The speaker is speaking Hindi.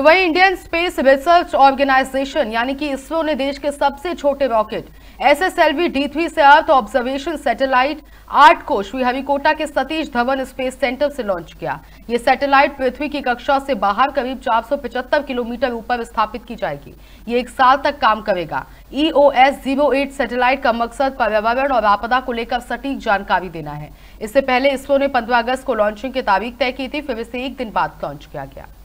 तो वही इंडियन स्पेस रिसर्च ऑर्गेनाइजेशन यानी कि इसरो ने देश के सबसे छोटे रॉकेट एस एस एल से अर्थ ऑब्जर्वेशन सैटेलाइट आठ को श्रीहरिकोटा के सतीश धवन स्पेस सेंटर से लॉन्च किया ये सैटेलाइट पृथ्वी की कक्षा से बाहर करीब चार किलोमीटर ऊपर स्थापित की जाएगी ये एक साल तक काम करेगा E O S zero eight satellite का मकसद पर्यावरण और आपदा को लेकर सटीक जानकारी देना है इससे पहले इसरो ने पंद्रह अगस्त को लॉन्चिंग की तारीख तय की थी फिर इसे एक दिन बाद लॉन्च किया गया